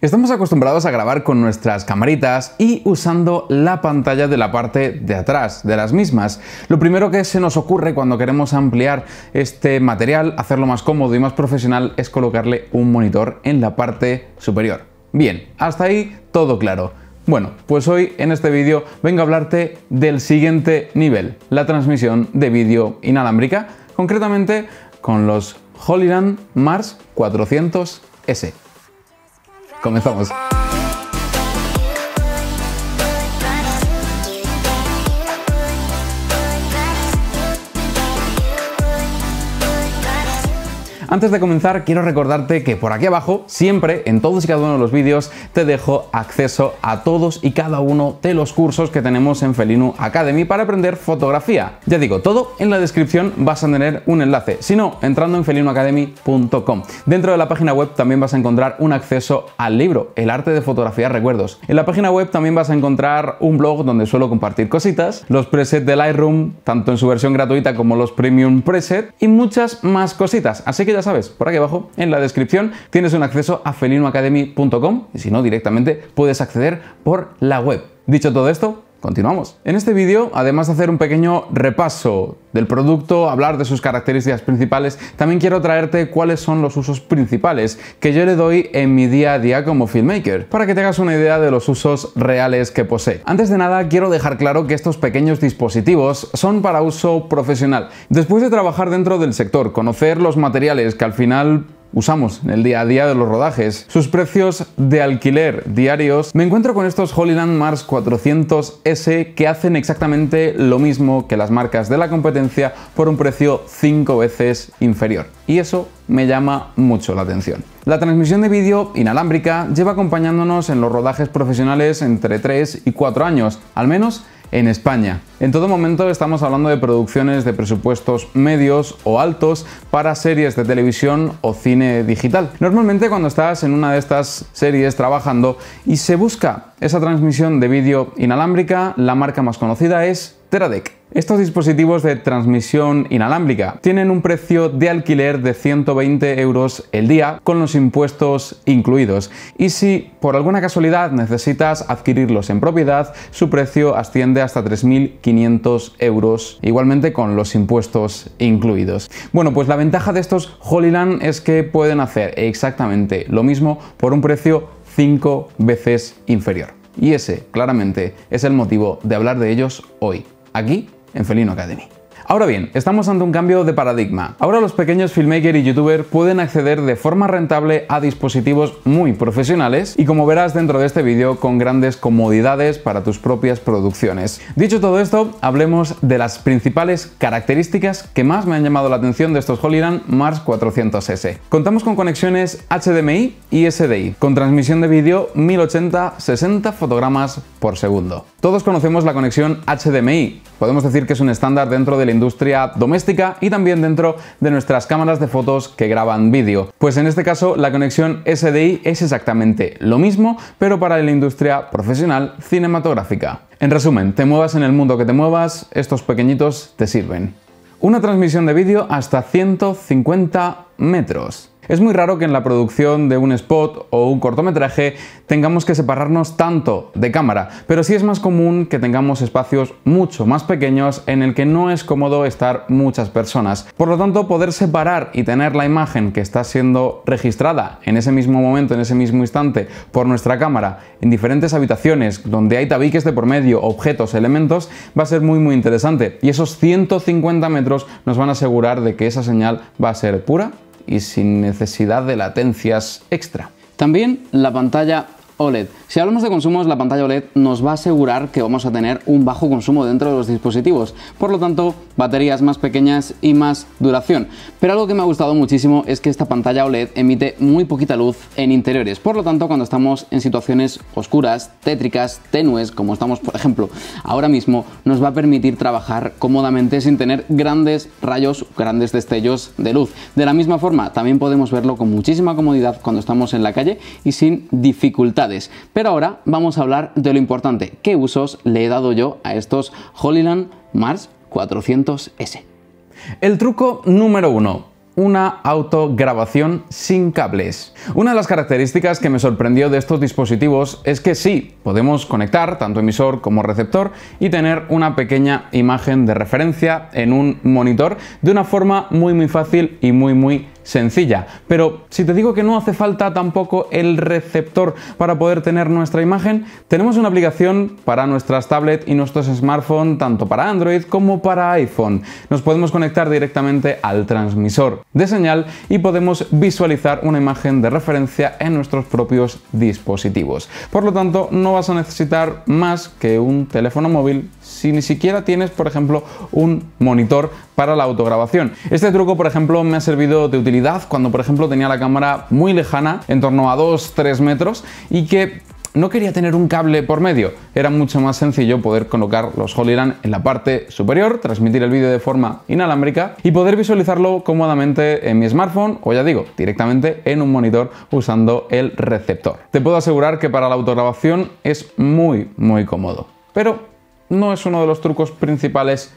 Estamos acostumbrados a grabar con nuestras camaritas y usando la pantalla de la parte de atrás de las mismas. Lo primero que se nos ocurre cuando queremos ampliar este material, hacerlo más cómodo y más profesional, es colocarle un monitor en la parte superior. Bien, hasta ahí todo claro. Bueno, pues hoy en este vídeo vengo a hablarte del siguiente nivel, la transmisión de vídeo inalámbrica, concretamente con los Holyland Mars 400S. Comenzamos. Antes de comenzar, quiero recordarte que por aquí abajo, siempre, en todos y cada uno de los vídeos, te dejo acceso a todos y cada uno de los cursos que tenemos en Felinu Academy para aprender fotografía. Ya digo, todo en la descripción vas a tener un enlace, si no, entrando en felinuacademy.com. Dentro de la página web también vas a encontrar un acceso al libro, El arte de fotografía recuerdos. En la página web también vas a encontrar un blog donde suelo compartir cositas, los presets de Lightroom, tanto en su versión gratuita como los premium presets, y muchas más cositas. Así que sabes, por aquí abajo en la descripción tienes un acceso a felinoacademy.com y si no directamente puedes acceder por la web. Dicho todo esto, Continuamos. En este vídeo, además de hacer un pequeño repaso del producto, hablar de sus características principales, también quiero traerte cuáles son los usos principales que yo le doy en mi día a día como filmmaker, para que tengas una idea de los usos reales que posee. Antes de nada, quiero dejar claro que estos pequeños dispositivos son para uso profesional. Después de trabajar dentro del sector, conocer los materiales que al final usamos en el día a día de los rodajes. Sus precios de alquiler diarios. Me encuentro con estos Holyland Mars 400S que hacen exactamente lo mismo que las marcas de la competencia por un precio 5 veces inferior. Y eso me llama mucho la atención. La transmisión de vídeo inalámbrica lleva acompañándonos en los rodajes profesionales entre 3 y 4 años, al menos en España. En todo momento estamos hablando de producciones de presupuestos medios o altos para series de televisión o cine digital. Normalmente cuando estás en una de estas series trabajando y se busca esa transmisión de vídeo inalámbrica, la marca más conocida es Teradek. Estos dispositivos de transmisión inalámbrica tienen un precio de alquiler de 120 euros el día con los impuestos incluidos y si por alguna casualidad necesitas adquirirlos en propiedad, su precio asciende hasta 3.500 500 euros, igualmente con los impuestos incluidos. Bueno, pues la ventaja de estos Land es que pueden hacer exactamente lo mismo por un precio 5 veces inferior. Y ese, claramente, es el motivo de hablar de ellos hoy, aquí en Felino Academy. Ahora bien, estamos ante un cambio de paradigma. Ahora los pequeños filmmakers y youtubers pueden acceder de forma rentable a dispositivos muy profesionales y como verás dentro de este vídeo con grandes comodidades para tus propias producciones. Dicho todo esto, hablemos de las principales características que más me han llamado la atención de estos Holiran Mars 400S. Contamos con conexiones HDMI y SDI, con transmisión de vídeo 1080-60 fotogramas por segundo. Todos conocemos la conexión HDMI, podemos decir que es un estándar dentro del industria doméstica y también dentro de nuestras cámaras de fotos que graban vídeo. Pues en este caso la conexión SDI es exactamente lo mismo, pero para la industria profesional cinematográfica. En resumen, te muevas en el mundo que te muevas, estos pequeñitos te sirven. Una transmisión de vídeo hasta 150 metros. Es muy raro que en la producción de un spot o un cortometraje tengamos que separarnos tanto de cámara, pero sí es más común que tengamos espacios mucho más pequeños en el que no es cómodo estar muchas personas. Por lo tanto, poder separar y tener la imagen que está siendo registrada en ese mismo momento, en ese mismo instante, por nuestra cámara, en diferentes habitaciones donde hay tabiques de por medio, objetos, elementos, va a ser muy muy interesante. Y esos 150 metros nos van a asegurar de que esa señal va a ser pura y sin necesidad de latencias extra. También la pantalla OLED. Si hablamos de consumos, la pantalla OLED nos va a asegurar que vamos a tener un bajo consumo dentro de los dispositivos, por lo tanto, baterías más pequeñas y más duración. Pero algo que me ha gustado muchísimo es que esta pantalla OLED emite muy poquita luz en interiores, por lo tanto, cuando estamos en situaciones oscuras, tétricas, tenues, como estamos, por ejemplo, ahora mismo, nos va a permitir trabajar cómodamente sin tener grandes rayos, grandes destellos de luz. De la misma forma, también podemos verlo con muchísima comodidad cuando estamos en la calle y sin dificultad. Pero ahora vamos a hablar de lo importante, qué usos le he dado yo a estos Holyland Mars 400S. El truco número 1 una autograbación sin cables. Una de las características que me sorprendió de estos dispositivos es que sí, podemos conectar tanto emisor como receptor y tener una pequeña imagen de referencia en un monitor de una forma muy muy fácil y muy muy sencilla. Pero si te digo que no hace falta tampoco el receptor para poder tener nuestra imagen, tenemos una aplicación para nuestras tablets y nuestros smartphones, tanto para Android como para iPhone. Nos podemos conectar directamente al transmisor de señal y podemos visualizar una imagen de referencia en nuestros propios dispositivos. Por lo tanto, no vas a necesitar más que un teléfono móvil si ni siquiera tienes, por ejemplo, un monitor para la autograbación. Este truco, por ejemplo, me ha servido de utilizar cuando por ejemplo tenía la cámara muy lejana, en torno a 2-3 metros, y que no quería tener un cable por medio, era mucho más sencillo poder colocar los Holyland en la parte superior, transmitir el vídeo de forma inalámbrica y poder visualizarlo cómodamente en mi smartphone o ya digo, directamente en un monitor usando el receptor. Te puedo asegurar que para la autograbación es muy muy cómodo, pero no es uno de los trucos principales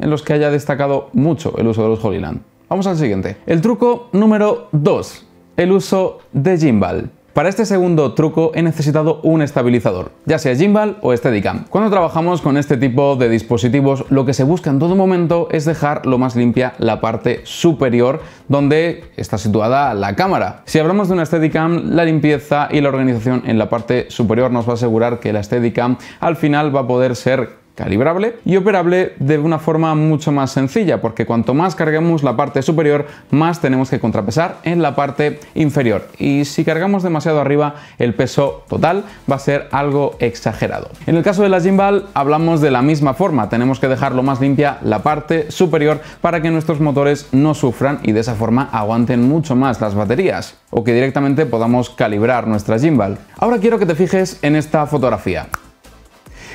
en los que haya destacado mucho el uso de los Holyland. Vamos al siguiente. El truco número 2, el uso de gimbal. Para este segundo truco he necesitado un estabilizador, ya sea gimbal o Steadicam. Cuando trabajamos con este tipo de dispositivos, lo que se busca en todo momento es dejar lo más limpia la parte superior donde está situada la cámara. Si hablamos de una Steadicam, la limpieza y la organización en la parte superior nos va a asegurar que la Steadicam al final va a poder ser calibrable y operable de una forma mucho más sencilla, porque cuanto más carguemos la parte superior, más tenemos que contrapesar en la parte inferior. Y si cargamos demasiado arriba, el peso total va a ser algo exagerado. En el caso de la gimbal, hablamos de la misma forma, tenemos que dejarlo más limpia la parte superior para que nuestros motores no sufran y de esa forma aguanten mucho más las baterías, o que directamente podamos calibrar nuestra gimbal. Ahora quiero que te fijes en esta fotografía.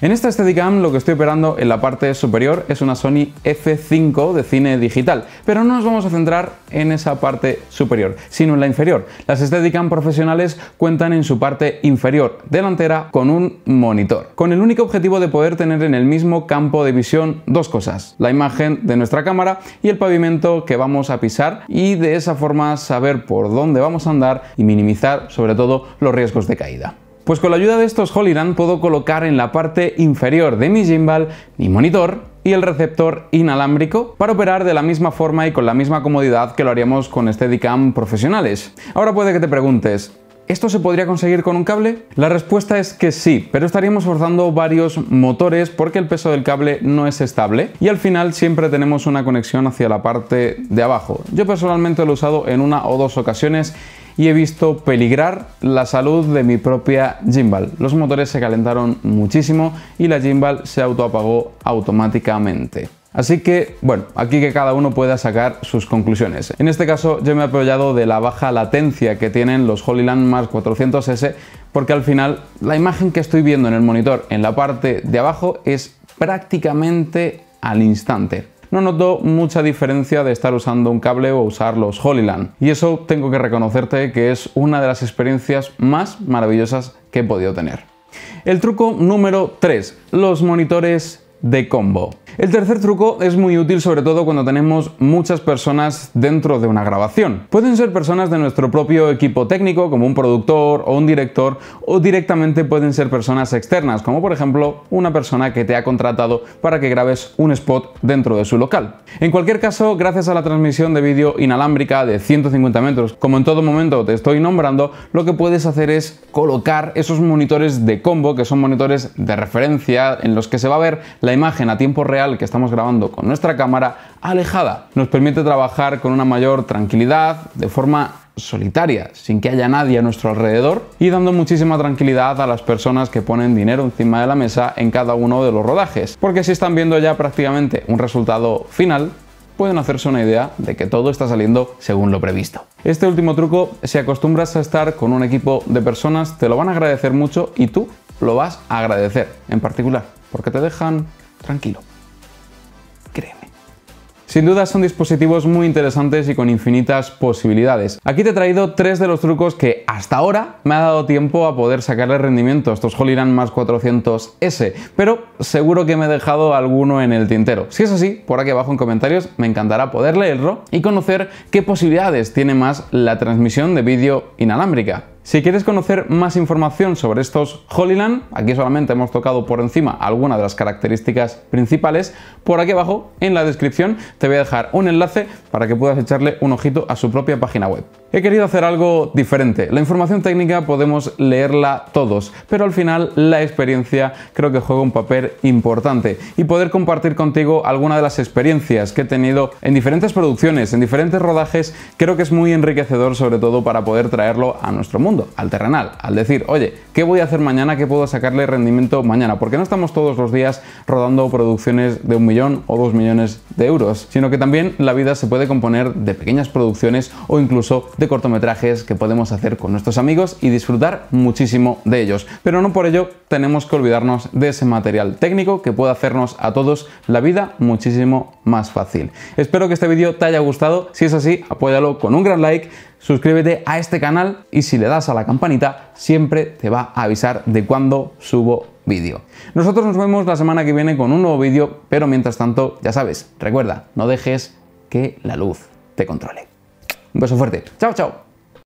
En esta Steadicam lo que estoy operando en la parte superior es una Sony F5 de cine digital, pero no nos vamos a centrar en esa parte superior, sino en la inferior. Las Steadicam profesionales cuentan en su parte inferior, delantera, con un monitor, con el único objetivo de poder tener en el mismo campo de visión dos cosas, la imagen de nuestra cámara y el pavimento que vamos a pisar y de esa forma saber por dónde vamos a andar y minimizar sobre todo los riesgos de caída. Pues con la ayuda de estos Holiran puedo colocar en la parte inferior de mi gimbal mi monitor y el receptor inalámbrico para operar de la misma forma y con la misma comodidad que lo haríamos con Steadicam profesionales. Ahora puede que te preguntes, ¿Esto se podría conseguir con un cable? La respuesta es que sí, pero estaríamos forzando varios motores porque el peso del cable no es estable y al final siempre tenemos una conexión hacia la parte de abajo. Yo personalmente lo he usado en una o dos ocasiones y he visto peligrar la salud de mi propia gimbal. Los motores se calentaron muchísimo y la gimbal se autoapagó automáticamente. Así que, bueno, aquí que cada uno pueda sacar sus conclusiones. En este caso yo me he apoyado de la baja latencia que tienen los Hollyland Mark 400S porque al final la imagen que estoy viendo en el monitor en la parte de abajo es prácticamente al instante no noto mucha diferencia de estar usando un cable o usar los Holyland. Y eso tengo que reconocerte que es una de las experiencias más maravillosas que he podido tener. El truco número 3, los monitores de combo. El tercer truco es muy útil sobre todo cuando tenemos muchas personas dentro de una grabación. Pueden ser personas de nuestro propio equipo técnico, como un productor o un director, o directamente pueden ser personas externas, como por ejemplo una persona que te ha contratado para que grabes un spot dentro de su local. En cualquier caso, gracias a la transmisión de vídeo inalámbrica de 150 metros, como en todo momento te estoy nombrando, lo que puedes hacer es colocar esos monitores de combo, que son monitores de referencia en los que se va a ver la imagen a tiempo real que estamos grabando con nuestra cámara alejada. Nos permite trabajar con una mayor tranquilidad, de forma solitaria, sin que haya nadie a nuestro alrededor y dando muchísima tranquilidad a las personas que ponen dinero encima de la mesa en cada uno de los rodajes, porque si están viendo ya prácticamente un resultado final, pueden hacerse una idea de que todo está saliendo según lo previsto. Este último truco, si acostumbras a estar con un equipo de personas, te lo van a agradecer mucho y tú lo vas a agradecer, en particular, porque te dejan tranquilo. Sin duda son dispositivos muy interesantes y con infinitas posibilidades. Aquí te he traído tres de los trucos que hasta ahora me ha dado tiempo a poder sacarle rendimiento a estos Holiran más 400S, pero seguro que me he dejado alguno en el tintero. Si es así, por aquí abajo en comentarios me encantará poder leerlo y conocer qué posibilidades tiene más la transmisión de vídeo inalámbrica. Si quieres conocer más información sobre estos Holyland, aquí solamente hemos tocado por encima algunas de las características principales, por aquí abajo en la descripción te voy a dejar un enlace para que puedas echarle un ojito a su propia página web. He querido hacer algo diferente. La información técnica podemos leerla todos, pero al final la experiencia creo que juega un papel importante y poder compartir contigo alguna de las experiencias que he tenido en diferentes producciones, en diferentes rodajes, creo que es muy enriquecedor sobre todo para poder traerlo a nuestro mundo al terrenal, al decir, oye, ¿qué voy a hacer mañana? ¿Qué puedo sacarle rendimiento mañana? Porque no estamos todos los días rodando producciones de un millón o dos millones de euros, sino que también la vida se puede componer de pequeñas producciones o incluso de cortometrajes que podemos hacer con nuestros amigos y disfrutar muchísimo de ellos. Pero no por ello tenemos que olvidarnos de ese material técnico que puede hacernos a todos la vida muchísimo más fácil. Espero que este vídeo te haya gustado, si es así, apóyalo con un gran like suscríbete a este canal y si le das a la campanita siempre te va a avisar de cuando subo vídeo. Nosotros nos vemos la semana que viene con un nuevo vídeo, pero mientras tanto, ya sabes, recuerda, no dejes que la luz te controle. Un beso fuerte. Chao, chao.